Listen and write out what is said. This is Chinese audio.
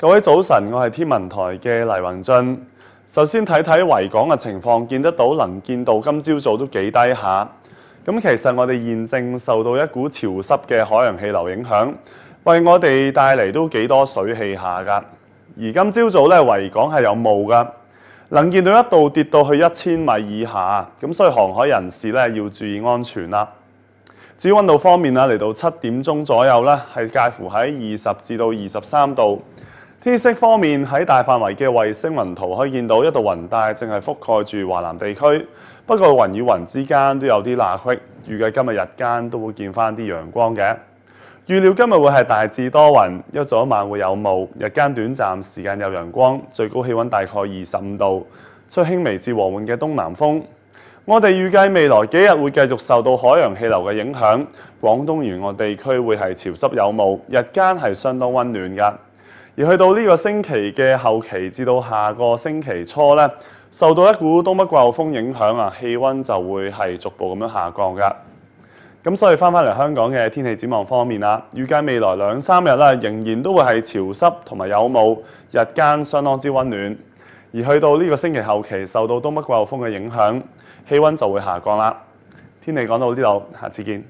各位早晨，我係天文台嘅黎雲俊。首先睇睇維港嘅情況，見得到能見度今朝早都幾低下。咁其實我哋現正受到一股潮濕嘅海洋氣流影響，為我哋帶嚟都幾多水氣下噶。而今朝早咧，維港係有霧噶，能見度一度跌到去一千米以下。咁所以航海人士咧要注意安全啦。至於温度方面啊，嚟到七點鐘左右咧，係介乎喺二十至到二十三度。天色方面，喺大範圍嘅衛星雲圖可以見到一道雲帶正係覆蓋住華南地區，不過雲與雲之間都有啲罅隙。預計今日日間都會見翻啲陽光嘅。預料今日會係大致多雲，一早一晚會有霧，日間短暫時間有陽光，最高氣温大概二十五度，吹輕微至和缓嘅東南風。我哋預計未來幾日會繼續受到海洋氣流嘅影響，廣東沿岸地區會係潮濕有霧，日間係相當温暖嘅。而去到呢個星期嘅後期，至到下個星期初咧，受到一股東北季候風影響啊，氣温就會係逐步咁樣下降㗎。咁所以翻返嚟香港嘅天氣展望方面啦，預計未來兩三日咧，仍然都會係潮濕同埋有霧，日間相當之温暖。而去到呢個星期後期，受到東北季候風嘅影響，氣温就會下降啦。天氣講到呢度，下次見。